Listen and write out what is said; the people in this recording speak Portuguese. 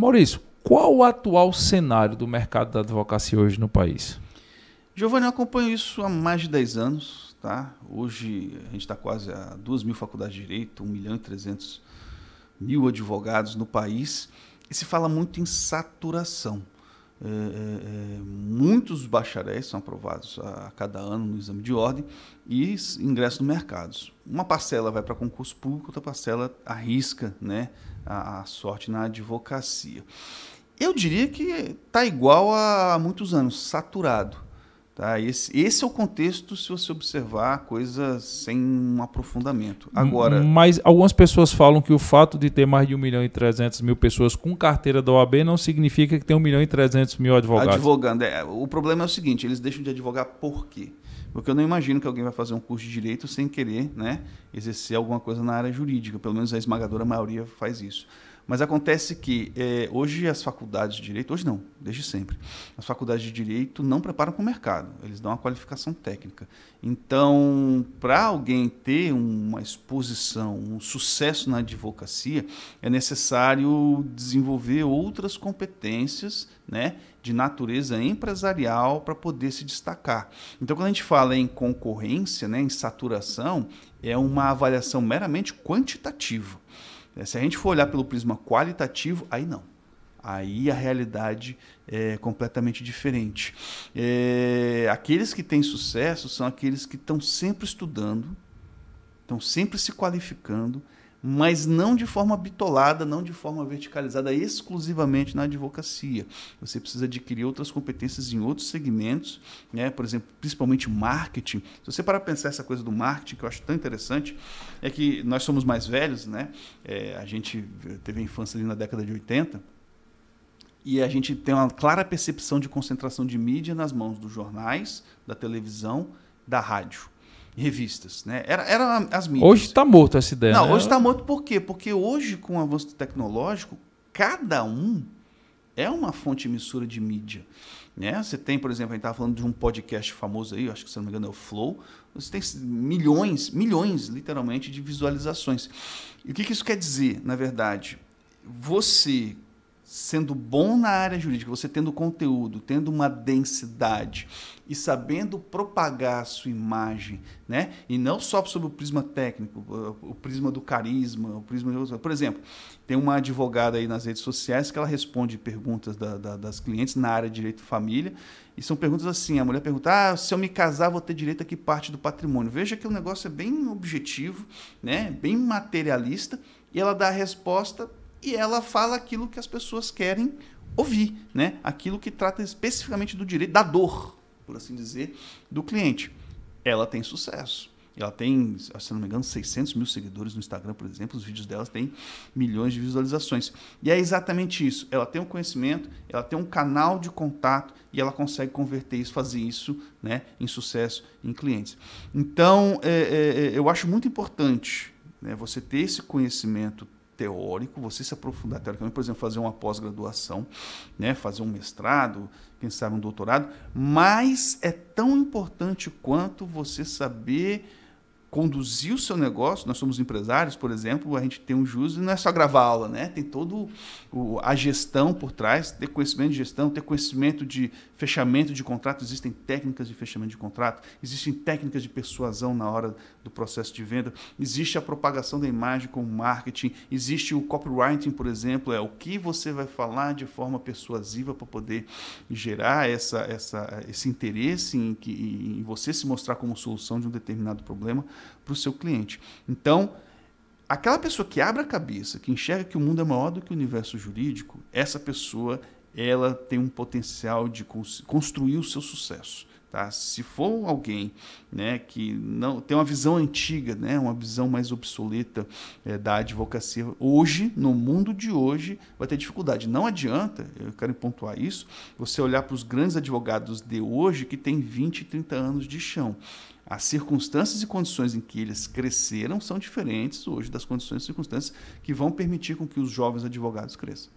Maurício, qual o atual cenário do mercado da advocacia hoje no país? Giovanni, eu acompanho isso há mais de 10 anos. Tá? Hoje a gente está quase a 2 mil faculdades de direito, 1 milhão e 300 mil advogados no país. E se fala muito em saturação. É, é, é, muitos bacharéis são aprovados a, a, cada ano no exame de ordem e ingressam no mercado. Uma parcela vai para concurso público, outra parcela arrisca né, a, a sorte na advocacia. Eu diria que está igual a muitos anos, saturado. Tá? Esse, esse é o contexto se você observar a coisa sem um aprofundamento. Agora, Mas algumas pessoas falam que o fato de ter mais de 1 milhão e 300 mil pessoas com carteira da OAB não significa que tem 1 milhão e 300 mil advogados. Advogando. É, o problema é o seguinte, eles deixam de advogar por quê? porque eu não imagino que alguém vai fazer um curso de direito sem querer né, exercer alguma coisa na área jurídica. Pelo menos a esmagadora maioria faz isso. Mas acontece que é, hoje as faculdades de direito, hoje não, desde sempre, as faculdades de direito não preparam para o mercado, eles dão uma qualificação técnica. Então, para alguém ter uma exposição, um sucesso na advocacia, é necessário desenvolver outras competências né, de natureza empresarial para poder se destacar. Então, quando a gente fala em concorrência, né, em saturação, é uma avaliação meramente quantitativa. É, se a gente for olhar pelo prisma qualitativo, aí não. Aí a realidade é completamente diferente. É, aqueles que têm sucesso são aqueles que estão sempre estudando, estão sempre se qualificando mas não de forma bitolada, não de forma verticalizada exclusivamente na advocacia. Você precisa adquirir outras competências em outros segmentos, né? por exemplo, principalmente marketing. Se você para pensar essa coisa do marketing, que eu acho tão interessante, é que nós somos mais velhos, né? É, a gente teve a infância ali na década de 80, e a gente tem uma clara percepção de concentração de mídia nas mãos dos jornais, da televisão, da rádio revistas. Né? Era, era as mídias. Hoje está morto essa ideia. Não, né? hoje está morto por quê? Porque hoje, com o avanço tecnológico, cada um é uma fonte emissora de mídia. Né? Você tem, por exemplo, a gente estava falando de um podcast famoso aí, acho que se não me engano é o Flow. Você tem milhões, milhões, literalmente, de visualizações. E o que, que isso quer dizer, na verdade? Você, sendo bom na área jurídica, você tendo conteúdo, tendo uma densidade e sabendo propagar a sua imagem, né? E não só sobre o prisma técnico, o prisma do carisma, o prisma de... por exemplo, tem uma advogada aí nas redes sociais que ela responde perguntas da, da, das clientes na área de direito família e são perguntas assim, a mulher pergunta, ah, se eu me casar vou ter direito a que parte do patrimônio? Veja que o negócio é bem objetivo, né? Bem materialista e ela dá a resposta e ela fala aquilo que as pessoas querem ouvir, né? Aquilo que trata especificamente do direito da dor, por assim dizer, do cliente. Ela tem sucesso. Ela tem, se não me engano, 600 mil seguidores no Instagram, por exemplo. Os vídeos dela têm milhões de visualizações. E é exatamente isso. Ela tem um conhecimento, ela tem um canal de contato e ela consegue converter isso, fazer isso né, em sucesso em clientes. Então, é, é, é eu acho muito importante né, você ter esse conhecimento teórico, você se aprofundar teoricamente, por exemplo, fazer uma pós-graduação, né, fazer um mestrado, quem sabe um doutorado, mas é tão importante quanto você saber conduzir o seu negócio, nós somos empresários, por exemplo, a gente tem um juiz e não é só gravar aula, né? Tem todo o, a gestão por trás, ter conhecimento de gestão, ter conhecimento de fechamento de contrato, existem técnicas de fechamento de contrato, existem técnicas de persuasão na hora do processo de venda, existe a propagação da imagem com marketing, existe o copywriting, por exemplo, é o que você vai falar de forma persuasiva para poder gerar essa, essa, esse interesse em, que, em você se mostrar como solução de um determinado problema para o seu cliente. Então, aquela pessoa que abre a cabeça, que enxerga que o mundo é maior do que o universo jurídico, essa pessoa ela tem um potencial de construir o seu sucesso. Tá? Se for alguém né, que não tem uma visão antiga, né, uma visão mais obsoleta é, da advocacia, hoje, no mundo de hoje, vai ter dificuldade. Não adianta, eu quero pontuar isso, você olhar para os grandes advogados de hoje que têm 20, 30 anos de chão. As circunstâncias e condições em que eles cresceram são diferentes hoje das condições e circunstâncias que vão permitir com que os jovens advogados cresçam.